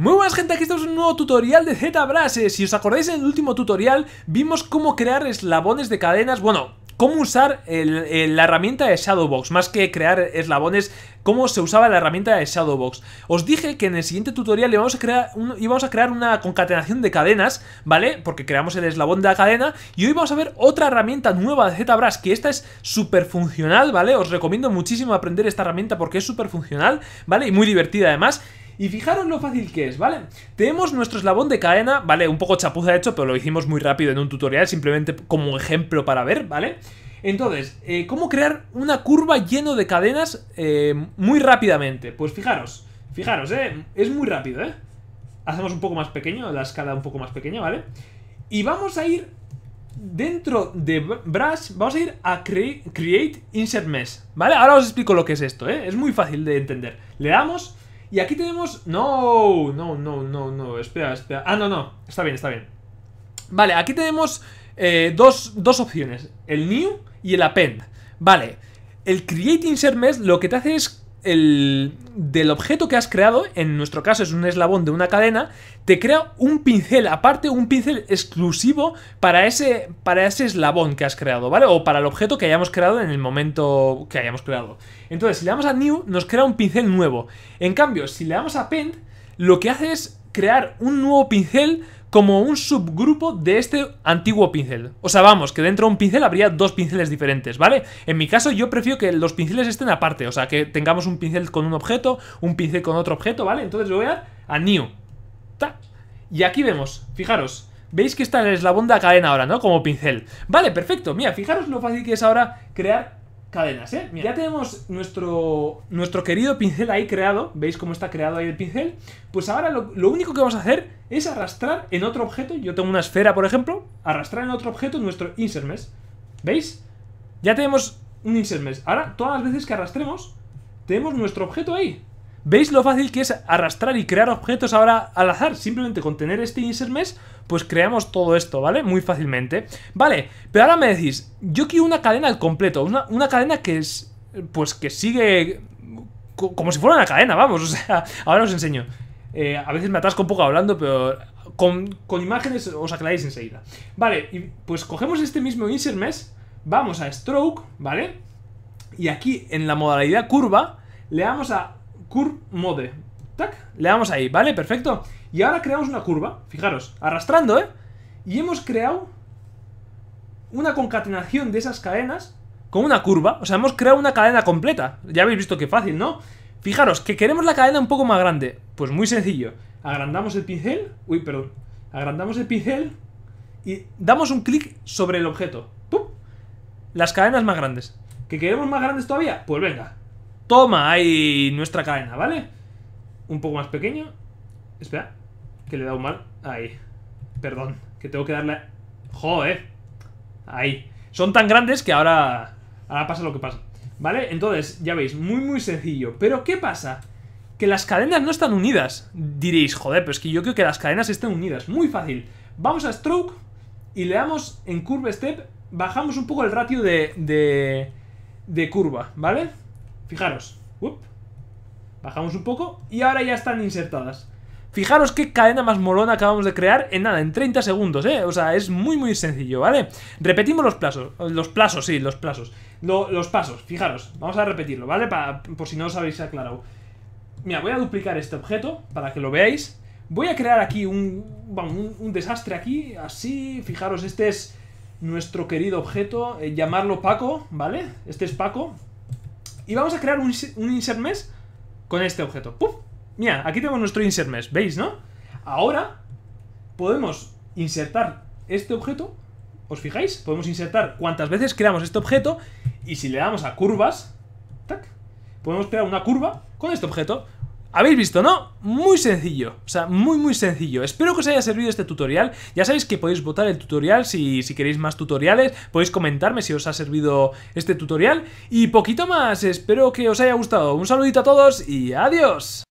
Muy buenas gente, aquí estamos en un nuevo tutorial de ZBrush Si os acordáis en el último tutorial vimos cómo crear eslabones de cadenas Bueno, cómo usar la herramienta de Shadowbox Más que crear eslabones, cómo se usaba la herramienta de Shadowbox Os dije que en el siguiente tutorial íbamos a crear, a crear una concatenación de cadenas ¿Vale? Porque creamos el eslabón de la cadena Y hoy vamos a ver otra herramienta nueva de ZBrush Que esta es súper funcional, ¿vale? Os recomiendo muchísimo aprender esta herramienta porque es súper funcional ¿Vale? Y muy divertida además y fijaros lo fácil que es, ¿vale? Tenemos nuestro eslabón de cadena, ¿vale? Un poco chapuza hecho, pero lo hicimos muy rápido en un tutorial, simplemente como ejemplo para ver, ¿vale? Entonces, eh, ¿cómo crear una curva lleno de cadenas eh, muy rápidamente? Pues fijaros, fijaros, ¿eh? Es muy rápido, ¿eh? Hacemos un poco más pequeño, la escala un poco más pequeña, ¿vale? Y vamos a ir dentro de Brush, vamos a ir a Create Insert Mesh, ¿vale? Ahora os explico lo que es esto, ¿eh? Es muy fácil de entender. Le damos y aquí tenemos... No, no, no, no, no, espera, espera. Ah, no, no, está bien, está bien. Vale, aquí tenemos eh, dos, dos opciones, el new y el append. Vale, el create insert mesh lo que te hace es el, del objeto que has creado, en nuestro caso es un eslabón de una cadena, te crea un pincel aparte, un pincel exclusivo para ese, para ese eslabón que has creado, ¿vale? O para el objeto que hayamos creado en el momento que hayamos creado. Entonces, si le damos a New, nos crea un pincel nuevo. En cambio, si le damos a Paint, lo que hace es crear un nuevo pincel como un subgrupo de este antiguo pincel. O sea, vamos, que dentro de un pincel habría dos pinceles diferentes, ¿vale? En mi caso yo prefiero que los pinceles estén aparte, o sea, que tengamos un pincel con un objeto, un pincel con otro objeto, ¿vale? Entonces le voy a dar a New. Y aquí vemos, fijaros, veis que está el eslabón de cadena ahora, ¿no? Como pincel. Vale, perfecto. Mira, fijaros lo fácil que es ahora crear cadenas, ¿eh? ya tenemos nuestro, nuestro querido pincel ahí creado. ¿Veis cómo está creado ahí el pincel? Pues ahora lo, lo, único que vamos a hacer es arrastrar en otro objeto. Yo tengo una esfera, por ejemplo. Arrastrar en otro objeto nuestro insert mesh. ¿Veis? Ya tenemos un insert mesh. Ahora, todas las veces que arrastremos, tenemos nuestro objeto ahí. ¿Veis lo fácil que es arrastrar y crear objetos ahora al azar? Simplemente con tener este insert mesh, pues creamos todo esto, ¿vale? Muy fácilmente. Vale, pero ahora me decís, yo quiero una cadena al completo, una, cadena que es, pues que sigue como si fuera una cadena, vamos, o sea, ahora os enseño. Eh, a veces me atasco un poco hablando, pero con, imágenes os aclaráis enseguida. Vale, pues cogemos este mismo insert mesh, vamos a stroke, ¿vale? Y aquí en la modalidad curva le damos a Curve Mode. le damos ahí, ¿vale? Perfecto. Y ahora creamos una curva, fijaros, arrastrando, ¿eh? Y hemos creado una concatenación de esas cadenas con una curva. O sea, hemos creado una cadena completa. Ya habéis visto qué fácil, ¿no? Fijaros, que queremos la cadena un poco más grande. Pues muy sencillo. Agrandamos el pincel. Uy, perdón. Agrandamos el pincel y damos un clic sobre el objeto. ¡Pum! Las cadenas más grandes. ¿Que queremos más grandes todavía? Pues venga, Toma, ahí nuestra cadena, ¿vale? Un poco más pequeño. Espera, que le he dado mal. Ahí. Perdón, que tengo que darle... Joder. Ahí. Son tan grandes que ahora... Ahora pasa lo que pasa. ¿Vale? Entonces, ya veis, muy muy sencillo. Pero ¿qué pasa? Que las cadenas no están unidas. Diréis, joder, pero es que yo creo que las cadenas estén unidas. Muy fácil. Vamos a Stroke y le damos en Curve Step. Bajamos un poco el ratio de, de, de curva, ¿vale? Fijaros. Bajamos un poco y ahora ya están insertadas. Fijaros qué cadena más molona acabamos de crear en nada, en 30 segundos, ¿eh? O sea, es muy muy sencillo, ¿vale? Repetimos los plazos, los plazos, sí, los plazos. los pasos, fijaros, vamos a repetirlo, ¿vale? por si no os habéis aclarado. Mira, voy a duplicar este objeto para que lo veáis. Voy a crear aquí un, desastre aquí, así, fijaros, este es nuestro querido objeto, eh, llamarlo Paco, ¿vale? Este es Paco, y vamos a crear un, insert mesh con este objeto. ¡Puf! Mira, aquí tenemos nuestro insert mesh, ¿veis, no? Ahora podemos insertar este objeto, ¿os fijáis? Podemos insertar cuantas veces creamos este objeto y si le damos a curvas, tac, podemos crear una curva con este objeto. Habéis visto, ¿no? Muy sencillo, o sea, muy muy sencillo. Espero que os haya servido este tutorial. Ya sabéis que podéis votar el tutorial si, si queréis más tutoriales. Podéis comentarme si os ha servido este tutorial. Y poquito más, espero que os haya gustado. Un saludito a todos y adiós.